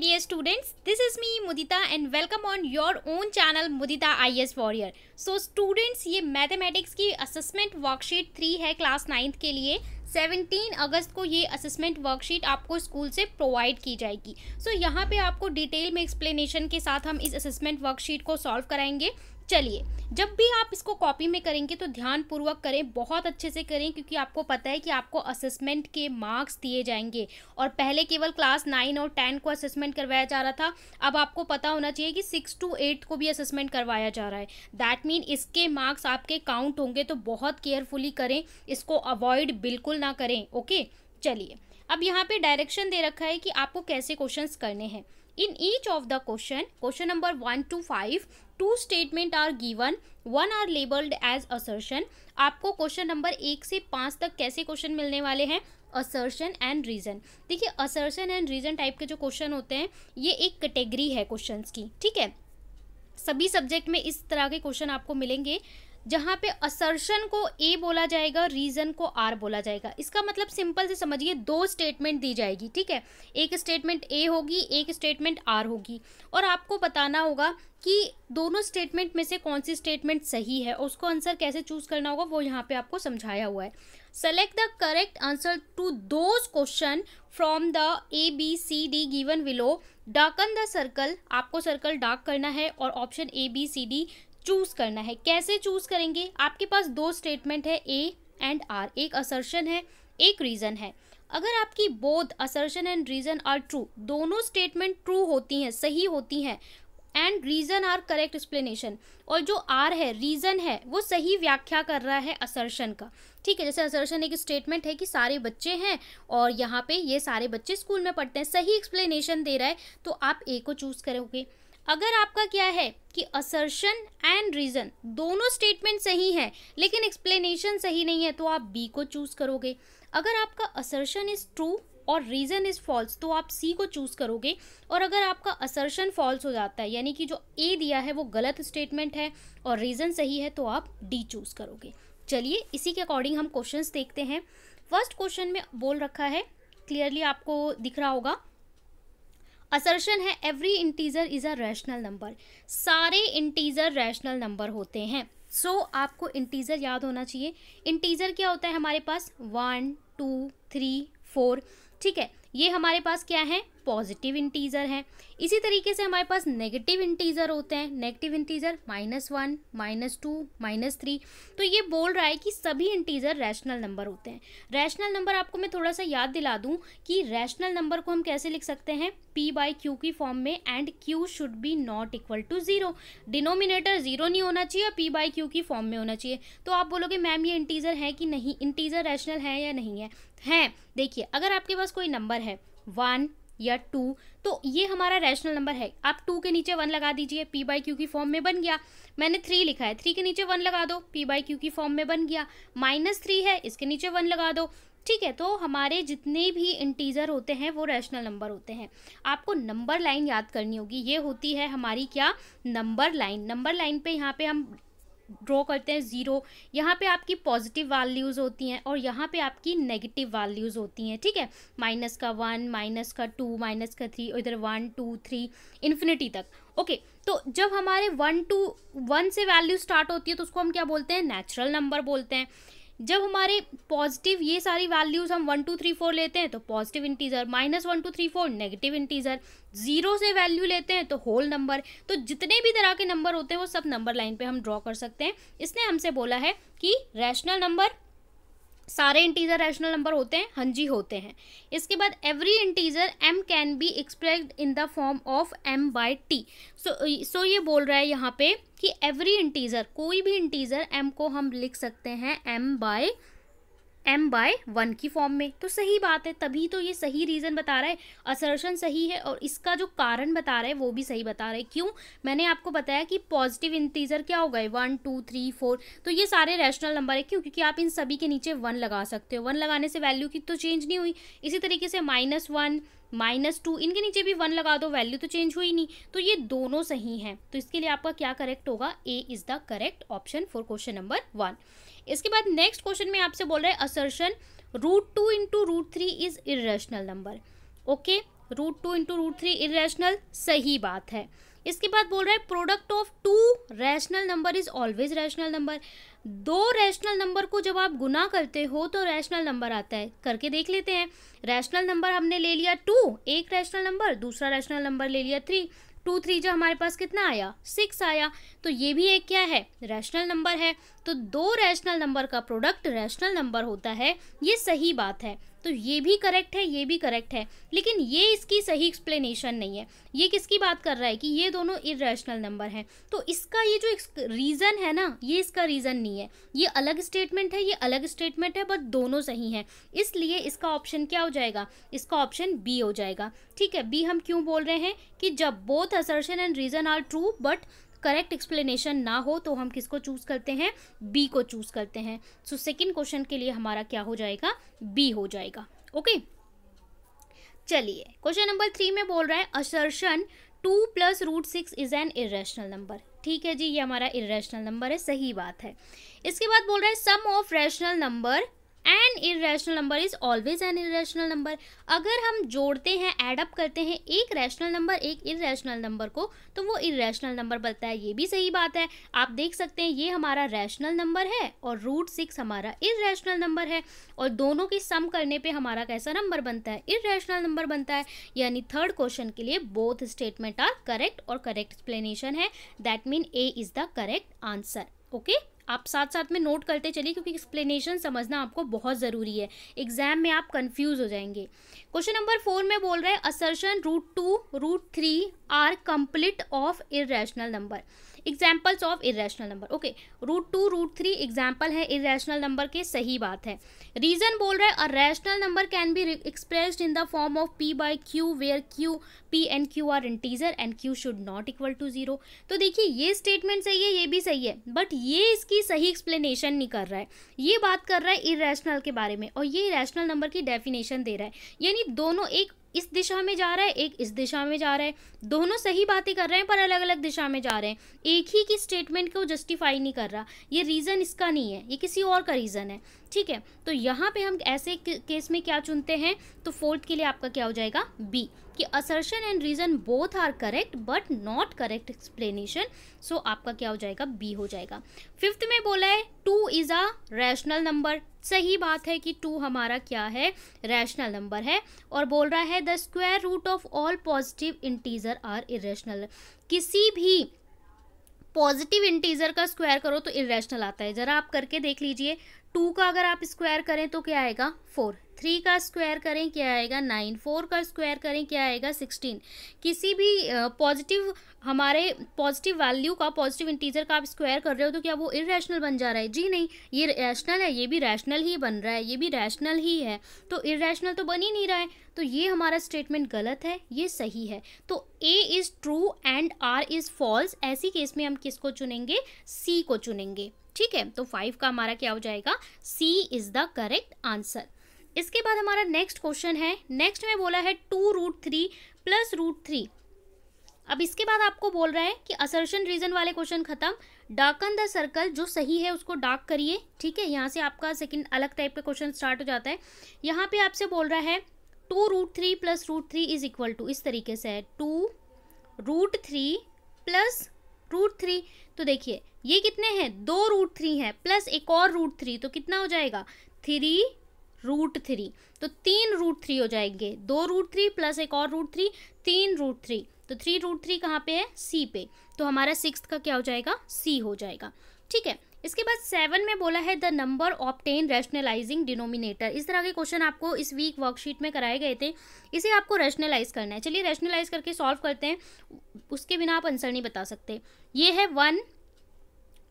Dear students this is me Mudita and welcome on your own channel Mudita I S warrior so students ये mathematics की assessment worksheet three है class ninth के लिए 17 अगस्त को ये असेसमेंट वर्कशीट आपको स्कूल से प्रोवाइड की जाएगी सो so, यहाँ पे आपको डिटेल में एक्सप्लेनेशन के साथ हम इस असेसमेंट वर्कशीट को सॉल्व कराएंगे चलिए जब भी आप इसको कॉपी में करेंगे तो ध्यानपूर्वक करें बहुत अच्छे से करें क्योंकि आपको पता है कि आपको असेसमेंट के मार्क्स दिए जाएंगे और पहले केवल क्लास नाइन और टेन को असेसमेंट करवाया जा रहा था अब आपको पता होना चाहिए कि सिक्स टू एट को भी असेसमेंट करवाया जा रहा है दैट मीन इसके मार्क्स आपके काउंट होंगे तो बहुत केयरफुली करें इसको अवॉइड बिल्कुल ना करें ओके चलिए अब यहाँ पर डायरेक्शन दे रखा है कि आपको कैसे क्वेश्चन करने हैं in each of the question question number one to five two statement are given one are labelled as assertion आपको क्वेश्चन नंबर एक से पाँच तक कैसे क्वेश्चन मिलने वाले हैं असर्शन एंड रीज़न देखिए असर्शन एंड रीज़न टाइप के जो क्वेश्चन होते हैं ये एक कैटेगरी है क्वेश्चंस की ठीक है सभी सब्जेक्ट में इस तरह के क्वेश्चन आपको मिलेंगे जहाँ पे असर्शन को ए बोला जाएगा रीज़न को आर बोला जाएगा इसका मतलब सिंपल से समझिए दो स्टेटमेंट दी जाएगी ठीक है एक स्टेटमेंट ए होगी एक स्टेटमेंट आर होगी और आपको बताना होगा कि दोनों स्टेटमेंट में से कौन सी स्टेटमेंट सही है और उसको आंसर कैसे चूज़ करना होगा वो यहाँ पे आपको समझाया हुआ है select the correct answer to those question from the A B C D given below darken the circle आपको सर्कल डार्क करना है और option A B C D choose करना है कैसे चूज करेंगे आपके पास दो स्टेटमेंट है ए एंड आर एक असर्शन है एक रीज़न है अगर आपकी both assertion and reason are true दोनों स्टेटमेंट ट्रू होती हैं सही होती हैं and reason are correct explanation और जो आर है रीज़न है वो सही व्याख्या कर रहा है असर्शन का ठीक है जैसे असर्शन एक स्टेटमेंट है कि सारे बच्चे हैं और यहाँ पे ये सारे बच्चे स्कूल में पढ़ते हैं सही एक्सप्लेनेशन दे रहा है तो आप ए को चूज़ करोगे अगर आपका क्या है कि असर्शन एंड रीज़न दोनों स्टेटमेंट सही हैं लेकिन एक्सप्लेनेशन सही नहीं है तो आप बी को चूज़ करोगे अगर आपका असर्शन इज़ ट्रू और रीज़न इज़ फॉल्स तो आप सी को चूज़ करोगे और अगर आपका असर्शन फॉल्स हो जाता है यानी कि जो ए दिया है वो गलत स्टेटमेंट है और रीज़न सही है तो आप डी चूज़ करोगे चलिए इसी के अकॉर्डिंग हम क्वेश्चंस देखते हैं फर्स्ट क्वेश्चन में बोल रखा है क्लियरली आपको दिख रहा होगा असर्शन है every integer is a rational number सारे इंटीजर रैशनल नंबर होते हैं सो so, आपको इंटीजर याद होना चाहिए इंटीजर क्या होता है हमारे पास वन टू थ्री फोर ठीक है ये हमारे पास क्या है पॉजिटिव इंटीजर है इसी तरीके से हमारे पास नेगेटिव इंटीजर होते हैं negative integer minus one minus two minus three तो ये बोल रहा है कि सभी इंटीजर रैशनल नंबर होते हैं रैशनल नंबर आपको मैं थोड़ा सा याद दिला दूँ कि रैशनल नंबर को हम कैसे लिख सकते हैं पी बाई क्यू की फॉर्म में and Q should be not equal to zero denominator zero नहीं होना चाहिए और पी बाई क्यू की फॉर्म में होना चाहिए तो आप बोलोगे मैम ये इंटीजर है कि नहीं इंटीजर रैशनल है या नहीं है हैं देखिए अगर आपके पास कोई नंबर है वन या टू तो ये हमारा रैशनल नंबर है आप टू के नीचे वन लगा दीजिए पी बाई क्यू की फॉर्म में बन गया मैंने थ्री लिखा है थ्री के नीचे वन लगा दो पी बाई क्यू की फॉर्म में बन गया माइनस थ्री है इसके नीचे वन लगा दो ठीक है तो हमारे जितने भी इंटीजर होते हैं वो रैशनल नंबर होते हैं आपको नंबर लाइन याद करनी होगी ये होती है हमारी क्या नंबर लाइन नंबर लाइन पे यहाँ पे हम ड्रॉ करते हैं ज़ीरो यहाँ पे आपकी पॉजिटिव वैल्यूज़ होती हैं और यहाँ पे आपकी नेगेटिव वैल्यूज़ होती हैं ठीक है माइनस का वन माइनस का टू माइनस का थ्री इधर वन टू थ्री इन्फिनिटी तक ओके तो जब हमारे वन टू वन से वैल्यू स्टार्ट होती है तो उसको हम क्या बोलते हैं नेचुरल नंबर बोलते हैं जब हमारे पॉजिटिव ये सारी वैल्यूज़ हम वन टू थ्री फोर लेते हैं तो positive integer minus one two three four negative integer zero से वैल्यू लेते हैं तो होल नंबर तो जितने भी तरह के नंबर होते हैं वो सब नंबर लाइन पे हम ड्रॉ कर सकते हैं इसने हमसे बोला है कि रैशनल नंबर सारे इंटीजर रैशनल नंबर होते हैं हाँ जी होते हैं इसके बाद every integer M can be expressed in the form of M by T so so ये बोल रहा है यहाँ पे कि एवरी इंटीजर कोई भी इंटीजर एम को हम लिख सकते हैं M by M by one की फॉर्म में तो सही बात है तभी तो ये सही रीज़न बता रहा है असर्शन सही है और इसका जो कारण बता रहा है वो भी सही बता रहा है क्यों मैंने आपको बताया कि पॉजिटिव इंटीजर क्या हो गए वन टू थ्री फोर तो ये सारे रैशनल नंबर है क्यों क्योंकि आप इन सभी के नीचे वन लगा सकते हो वन लगाने से वैल्यू की तो चेंज नहीं हुई इसी तरीके से माइनस वन माइनस टू इनके नीचे भी वन लगा दो वैल्यू तो चेंज हुई नहीं तो ये दोनों सही हैं तो इसके लिए आपका क्या करेक्ट होगा A is the correct option for question number one इसके बाद नेक्स्ट क्वेश्चन में आपसे बोल रहे हैं assertion root two into root three is irrational number okay root two into root three irrational सही बात है इसके बाद बोल रहा है product of two rational number is always rational number दो रैशनल नंबर को जब आप गुना करते हो तो रैशनल नंबर आता है करके देख लेते हैं रैशनल नंबर हमने ले लिया टू एक रैशनल नंबर दूसरा रैशनल नंबर ले लिया थ्री टू थ्री जो हमारे पास कितना आया सिक्स आया तो ये भी एक क्या है रैशनल नंबर है तो दो रैशनल नंबर का प्रोडक्ट रैशनल नंबर होता है ये सही बात है तो ये भी करेक्ट है ये भी करेक्ट है लेकिन ये इसकी सही एक्सप्लेनेशन नहीं है ये किसकी बात कर रहा है कि ये दोनों इरेशनल नंबर हैं तो इसका ये जो रीज़न है ना ये इसका रीज़न नहीं है ये अलग स्टेटमेंट है ये अलग स्टेटमेंट है बट दोनों सही हैं इसलिए इसका ऑप्शन क्या हो जाएगा इसका ऑप्शन बी हो जाएगा ठीक है बी हम क्यों बोल रहे हैं कि जब both assertion and reason are true but correct explanation ना हो तो हम किसको चूज़ करते हैं बी को चूज़ करते हैं सो सेकेंड क्वेश्चन के लिए हमारा क्या हो जाएगा बी हो जाएगा ओके चलिए क्वेश्चन नंबर थ्री में बोल रहा है assertion two plus root six is an irrational number ठीक है जी ये हमारा इरेशनल नंबर है सही बात है इसके बाद बोल रहा है sum of rational number an rational number is always an irrational number अगर हम जोड़ते हैं एडअप करते हैं एक रैशनल नंबर एक इरेशनल नंबर को तो वो रैशनल नंबर बनता है ये भी सही बात है आप देख सकते हैं ये हमारा रैशनल नंबर है और रूट सिक्स हमारा रैशनल नंबर है और दोनों की सम करने पे हमारा कैसा नंबर बनता है रैशनल नंबर बनता है यानी थर्ड क्वेश्चन के लिए बोथ स्टेटमेंट आर करेक्ट और करेक्ट एक्सप्लेनेशन है that mean A is the correct answer okay आप साथ साथ में नोट करते चलिए क्योंकि एक्सप्लेनेशन समझना आपको बहुत ज़रूरी है एग्जाम में आप कन्फ्यूज़ हो जाएंगे क्वेश्चन नंबर फोर में बोल रहे हैं assertion root two root three are complete of irrational number examples of irrational number okay root two root three example है इेशनल नंबर के सही बात है रीजन बोल रहा है a rational number can be expressed in the form of P by Q where Q P and Q are integer and Q should not equal to zero तो देखिए ये स्टेटमेंट सही है ये भी सही है बट ये इसकी सही एक्सप्लेनेशन नहीं कर रहा है ये बात कर रहा है इेशनल के बारे में और ये रैशनल नंबर की डेफिनेशन दे रहा है यानी दोनों एक इस दिशा में जा रहा है एक इस दिशा में जा रहा है दोनों सही बातें कर रहे हैं पर अलग अलग दिशा में जा रहे हैं एक ही की स्टेटमेंट को जस्टिफाई नहीं कर रहा ये रीज़न इसका नहीं है ये किसी और का रीज़न है ठीक है तो यहाँ पे हम ऐसे केस में क्या चुनते हैं तो फोर्थ के लिए आपका क्या हो जाएगा बी कि assertion and reason both are correct but not correct explanation so आपका क्या हो जाएगा बी हो जाएगा फिफ्थ में बोला है two is a rational number सही बात है कि टू हमारा क्या है रैशनल नंबर है और बोल रहा है the square root of all positive integer are irrational किसी भी पॉजिटिव इंटीजर का स्क्वायर करो तो इरेशनल आता है ज़रा आप करके देख लीजिए टू का अगर आप स्क्वायर करें तो क्या आएगा फोर थ्री का स्क्वायर करें क्या आएगा नाइन फोर का स्क्वायर करें क्या आएगा सिक्सटीन किसी भी पॉजिटिव हमारे पॉजिटिव वैल्यू का पॉजिटिव इंटीजर का आप स्क्वायर कर रहे हो तो क्या वो इरेशनल बन जा रहा है जी नहीं ये रैशनल है ये भी रैशनल ही बन रहा है ये भी रैशनल ही है तो इरेशनल तो बन ही नहीं रहा है तो ये हमारा स्टेटमेंट गलत है ये सही है तो A is true and R is false ऐसी केस में हम किसको चुनेंगे सी को चुनेंगे ठीक है तो फाइव का हमारा क्या हो जाएगा C is the correct answer इसके बाद हमारा नेक्स्ट क्वेश्चन है नेक्स्ट में बोला है two root three plus root three अब इसके बाद आपको बोल रहा है कि असर्शन रीजन वाले क्वेश्चन खत्म डार्कन द सर्कल जो सही है उसको डार्क करिए ठीक है यहाँ से आपका सेकंड अलग टाइप का क्वेश्चन स्टार्ट हो जाता है यहाँ पे आपसे बोल रहा है two root three plus root three is equal to इस तरीके से है two root three plus root three तो देखिए ये कितने हैं दो रूट थ्री हैं प्लस एक और रूट थ्री तो कितना हो जाएगा थ्री रूट थ्री तो तीन रूट थ्री हो जाएंगे दो रूट थ्री प्लस एक और रूट थ्री तीन रूट थ्री तो थ्री रूट थ्री कहाँ पे है सी पे तो हमारा सिक्स का क्या हो जाएगा सी हो जाएगा ठीक है इसके बाद सेवन में बोला है the number obtain rationalising denominator इस तरह के क्वेश्चन आपको इस वीक वर्कशीट में कराए गए थे इसे आपको रैशनलाइज करना है चलिए रैशनलाइज करके सॉल्व करते हैं उसके बिना आप आंसर नहीं बता सकते ये है one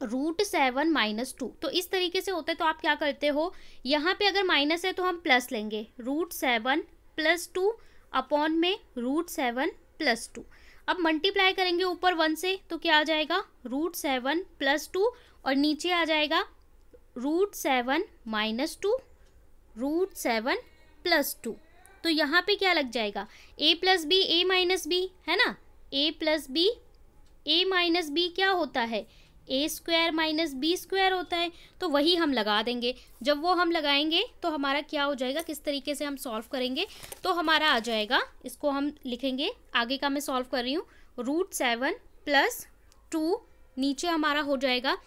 root seven minus two तो इस तरीके से होता है तो आप क्या करते हो यहाँ पे अगर माइनस है तो हम प्लस लेंगे root seven plus two upon में रूट सेवन प्लस टू अब मल्टीप्लाई करेंगे ऊपर वन से तो क्या आ जाएगा रूट सेवन प्लस टू और नीचे आ जाएगा root seven minus two root seven plus two तो यहाँ पे क्या लग जाएगा A plus B A minus B है ना A plus B A minus B क्या होता है A square minus B square होता है तो वही हम लगा देंगे जब वो हम लगाएंगे तो हमारा क्या हो जाएगा किस तरीके से हम सॉल्व करेंगे तो हमारा आ जाएगा इसको हम लिखेंगे आगे का मैं सॉल्व कर रही हूँ रूट सेवन प्लस टू नीचे हमारा हो जाएगा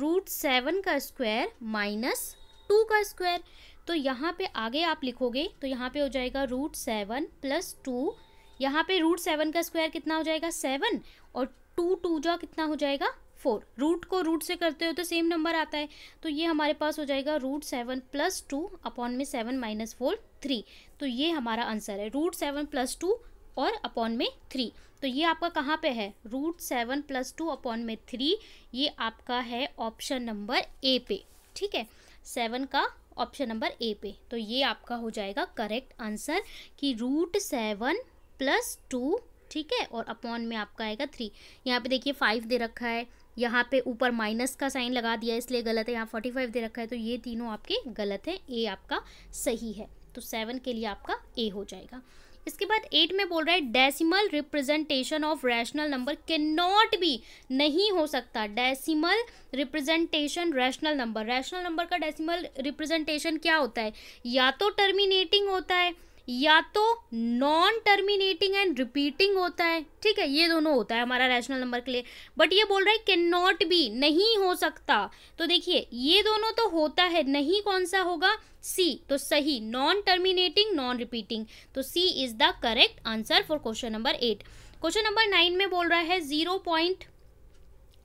रूट सेवन का स्क्वायर माइनस टू का स्क्वायर तो यहाँ पे आगे आप लिखोगे तो यहाँ पे हो जाएगा रूट सेवन प्लस टू यहाँ पे रूट सेवन का स्क्वायर कितना हो जाएगा सेवन और टू टू जो कितना हो जाएगा फोर रूट को रूट से करते हो तो सेम नंबर आता है तो ये हमारे पास हो जाएगा root seven plus two upon में सेवन माइनस फोर थ्री तो ये हमारा आंसर है रूट सेवन प्लस टू और अपॉन में थ्री तो ये आपका कहाँ पे है root seven plus two upon में थ्री ये आपका है ऑप्शन नंबर ए पे ठीक है सेवन का ऑप्शन नंबर ए पे तो ये आपका हो जाएगा करेक्ट आंसर कि रूट सेवन प्लस टू ठीक है और अपॉन में आपका आएगा थ्री यहाँ पे देखिए फाइव दे रखा है यहाँ पे ऊपर माइनस का साइन लगा दिया इसलिए गलत है यहाँ फोर्टी फाइव दे रखा है तो ये तीनों आपके गलत हैं ए आपका सही है तो सेवन के लिए आपका ए हो जाएगा इसके बाद एट में बोल रहा है decimal representation of rational number can not be नहीं हो सकता decimal representation rational number rational number का डेसिमल रिप्रेजेंटेशन क्या होता है या तो टर्मिनेटिंग होता है या तो नॉन टर्मिनेटिंग एंड रिपीटिंग होता है ठीक है ये दोनों होता है हमारा रैशनल नंबर के लिए बट ये बोल रहा है कैन नॉट बी नहीं हो सकता तो देखिए ये दोनों तो होता है नहीं कौन सा होगा सी तो सही नॉन टर्मिनेटिंग नॉन रिपीटिंग तो C is the correct answer for question number eight question number nine में बोल रहा है zero point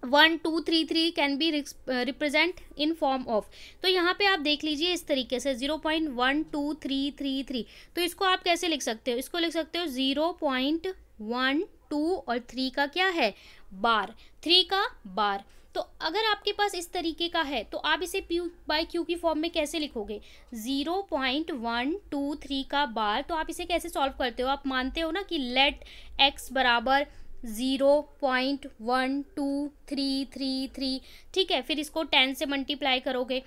one two three three can be represent in form of तो यहाँ पे आप देख लीजिए इस तरीके से zero point one two three three three तो इसको आप कैसे लिख सकते हो इसको लिख सकते हो ज़ीरो पॉइंट वन टू और थ्री का क्या है बार थ्री का बार तो अगर आपके पास इस तरीके का है तो आप इसे पी बाई क्यू की फॉर्म में कैसे लिखोगे zero point one two three का बार तो आप इसे कैसे सॉल्व करते हो आप मानते हो ना कि लेट एक्स बराबर zero point one two three three three ठीक है फिर इसको टेन से मल्टीप्लाई करोगे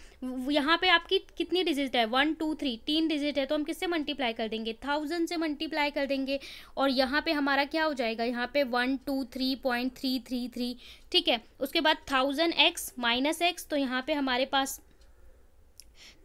यहाँ पे आपकी कितनी डिजिट है वन टू थ्री तीन डिजिट है तो हम किससे मल्टीप्लाई कर देंगे थाउजेंड से मल्टीप्लाई कर देंगे और यहाँ पे हमारा क्या हो जाएगा यहाँ पे one two three point three three three ठीक है उसके बाद थाउजेंड एक्स माइनस एक्स तो यहाँ पे हमारे पास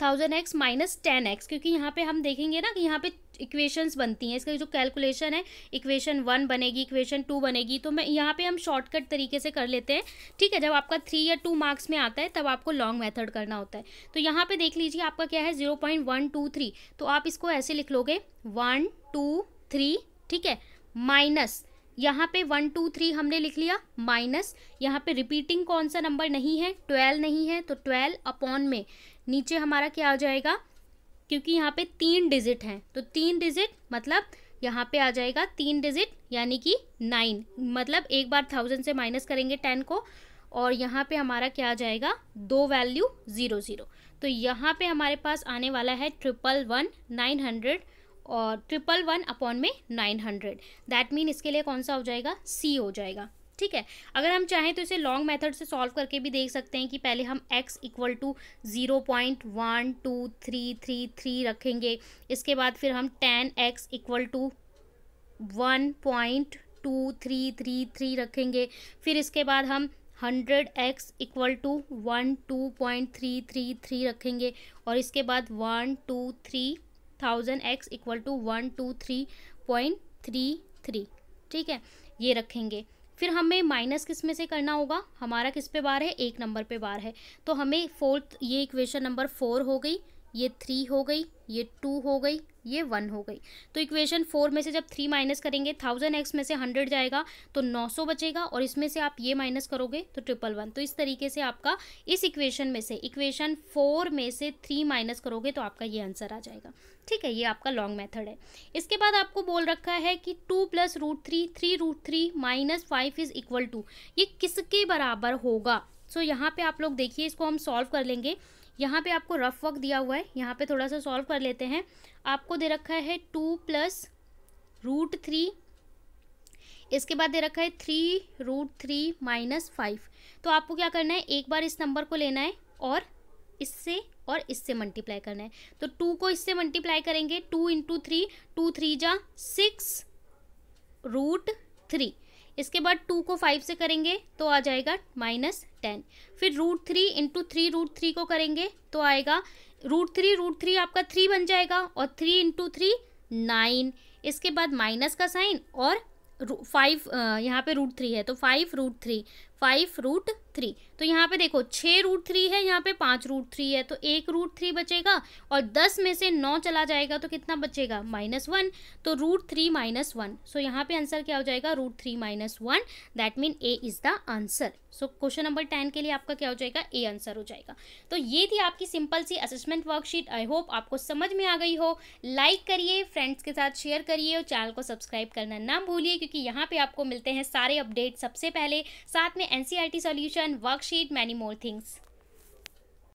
thousand X minus ten X क्योंकि यहाँ पे हम देखेंगे ना कि यहाँ पे इक्वेशंस बनती हैं इसका जो कैलकुलेशन है इक्वेशन वन बनेगी इक्वेशन टू बनेगी तो मैं यहाँ पे हम शॉर्टकट तरीके से कर लेते हैं ठीक है जब आपका थ्री या टू मार्क्स में आता है तब आपको लॉन्ग मेथड करना होता है तो यहाँ पे देख लीजिए आपका क्या है zero point one two three तो आप इसको ऐसे लिख लोगे वन टू थ्री ठीक है माइनस यहाँ पे वन टू थ्री हमने लिख लिया माइनस यहाँ पे रिपीटिंग कौन सा नंबर नहीं है ट्वेल्व नहीं है तो ट्वेल्व अपॉन में नीचे हमारा क्या आ जाएगा क्योंकि यहाँ पे तीन डिजिट हैं तो तीन डिजिट मतलब यहाँ पे आ जाएगा तीन डिजिट यानी कि नाइन मतलब एक बार थाउजेंड से माइनस करेंगे टेन को और यहाँ पे हमारा क्या आ जाएगा दो वैल्यू ज़ीरो ज़ीरो तो यहाँ पे हमारे पास आने वाला है ट्रिपल वन नाइन हंड्रेड और ट्रिपल वन अपॉन में नाइन हंड्रेड दैट मीन इसके लिए कौन सा हो जाएगा सी हो जाएगा ठीक है अगर हम चाहें तो इसे लॉन्ग मेथड से सॉल्व करके भी देख सकते हैं कि पहले हम x equal to zero point one two three three three रखेंगे इसके बाद फिर हम ten X equal to one point two three three three रखेंगे फिर इसके बाद हम hundred X equal to one two point three three three रखेंगे और इसके बाद one two three thousand X equal to one two three point three three ठीक है ये रखेंगे फिर हमें माइनस किस में से करना होगा हमारा किस पे बार है एक नंबर पे बार है तो हमें फोर्थ ये इक्वेशन नंबर फोर हो गई ये थ्री हो गई ये टू हो गई ये वन हो गई तो इक्वेशन फोर में से जब थ्री माइनस करेंगे थाउजेंड एक्स में से हंड्रेड जाएगा तो नौ सौ बचेगा और इसमें से आप ये माइनस करोगे तो ट्रिपल वन तो इस तरीके से आपका इस इक्वेशन में से इक्वेशन फोर में से थ्री माइनस करोगे तो आपका ये आंसर आ जाएगा ठीक है ये आपका लॉन्ग मेथड है इसके बाद आपको बोल रखा है कि two plus root three three root three minus five is equal to ये किसके बराबर होगा सो so, यहाँ पे आप लोग देखिए इसको हम सॉल्व कर लेंगे यहाँ पे आपको रफ वर्क दिया हुआ है यहाँ पे थोड़ा सा सॉल्व कर लेते हैं आपको दे रखा है टू प्लस रूट थ्री इसके बाद दे रखा है three root three minus five तो आपको क्या करना है एक बार इस नंबर को लेना है और इससे और इससे मल्टीप्लाई करना है तो टू को इससे मल्टीप्लाई करेंगे two into three two three जा सिक्स रूट थ्री इसके बाद टू को फाइव से करेंगे तो आ जाएगा माइनस टेन फिर root three into three root three को करेंगे तो आएगा रूट थ्री रूट थ्री आपका थ्री बन जाएगा और थ्री इंटू थ्री नाइन इसके बाद माइनस का साइन और फाइव यहाँ पे रूट थ्री है तो five root three five root three तो यहाँ पे देखो छः रूट थ्री है यहाँ पे पाँच रूट थ्री है तो एक रूट थ्री बचेगा और दस में से नौ चला जाएगा तो कितना बचेगा माइनस वन तो root three minus one so यहाँ पे आंसर क्या हो जाएगा root three minus one that mean A is the answer so question number ten के लिए आपका क्या हो जाएगा ए आंसर हो जाएगा तो ये थी आपकी सिंपल सी असेसमेंट वर्कशीट आई होप आपको समझ में आ गई हो लाइक करिए फ्रेंड्स के साथ शेयर करिए और चैनल को सब्सक्राइब करना ना भूलिए क्योंकि यहाँ पे आपको मिलते हैं सारे अपडेट सबसे पहले साथ में N C R and worksheet, many more things.